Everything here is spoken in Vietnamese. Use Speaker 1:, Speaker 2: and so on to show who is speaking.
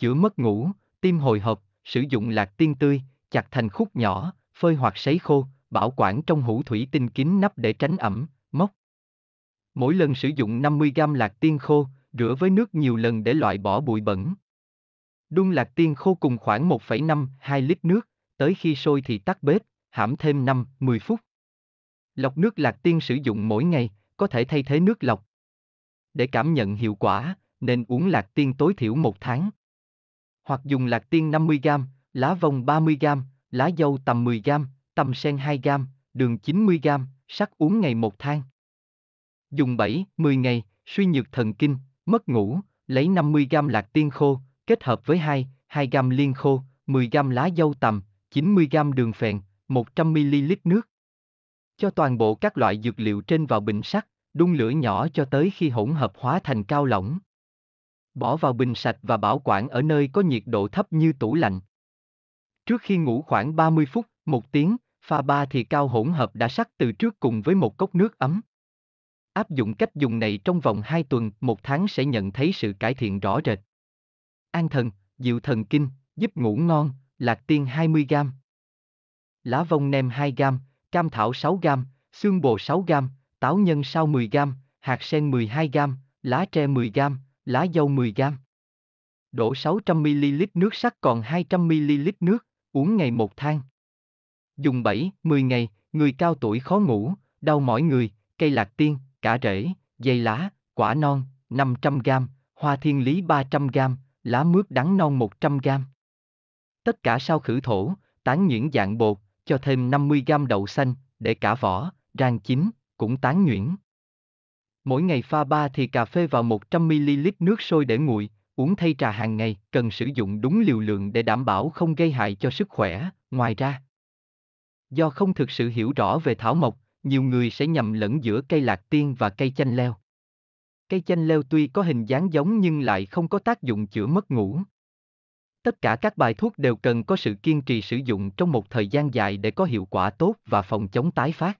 Speaker 1: chữa mất ngủ, tim hồi hộp, sử dụng lạc tiên tươi, chặt thành khúc nhỏ, phơi hoặc sấy khô, bảo quản trong hũ thủy tinh kín nắp để tránh ẩm, mốc. Mỗi lần sử dụng 50g lạc tiên khô, rửa với nước nhiều lần để loại bỏ bụi bẩn. Đun lạc tiên khô cùng khoảng 1,5-2 lít nước, tới khi sôi thì tắt bếp, hãm thêm 5-10 phút. Lọc nước lạc tiên sử dụng mỗi ngày, có thể thay thế nước lọc. Để cảm nhận hiệu quả, nên uống lạc tiên tối thiểu một tháng hoặc dùng lạc tiên 50g, lá vông 30g, lá dâu tầm 10g, tầm sen 2g, đường 90g, sắc uống ngày một thang. Dùng 7, 10 ngày, suy nhược thần kinh, mất ngủ, lấy 50g lạc tiên khô, kết hợp với 2, 2g liên khô, 10g lá dâu tầm, 90g đường phèn, 100ml nước. Cho toàn bộ các loại dược liệu trên vào bình sắt, đun lửa nhỏ cho tới khi hỗn hợp hóa thành cao lỏng bỏ vào bình sạch và bảo quản ở nơi có nhiệt độ thấp như tủ lạnh. Trước khi ngủ khoảng 30 phút, 1 tiếng, pha ba thì cao hỗn hợp đã sắc từ trước cùng với một cốc nước ấm. Áp dụng cách dùng này trong vòng 2 tuần, một tháng sẽ nhận thấy sự cải thiện rõ rệt. An thần, dịu thần kinh, giúp ngủ ngon, lạc tiên 20g. Lá vong nem 2g, cam thảo 6g, xương bồ 6g, táo nhân sao 10g, hạt sen 12g, lá tre 10g, lá dâu 10 gram. Đổ 600ml nước sắc còn 200ml nước, uống ngày một thang. Dùng 7, 10 ngày, người cao tuổi khó ngủ, đau mỏi người, cây lạc tiên, cả rễ, dây lá, quả non, 500 g hoa thiên lý 300 g lá mướp đắng non 100 g Tất cả sau khử thổ, tán nhuyễn dạng bột, cho thêm 50 g đậu xanh, để cả vỏ, rang chín, cũng tán nhuyễn. Mỗi ngày pha 3 thì cà phê vào 100ml nước sôi để nguội, uống thay trà hàng ngày, cần sử dụng đúng liều lượng để đảm bảo không gây hại cho sức khỏe. Ngoài ra, do không thực sự hiểu rõ về thảo mộc, nhiều người sẽ nhầm lẫn giữa cây lạc tiên và cây chanh leo. Cây chanh leo tuy có hình dáng giống nhưng lại không có tác dụng chữa mất ngủ. Tất cả các bài thuốc đều cần có sự kiên trì sử dụng trong một thời gian dài để có hiệu quả tốt và phòng chống tái phát.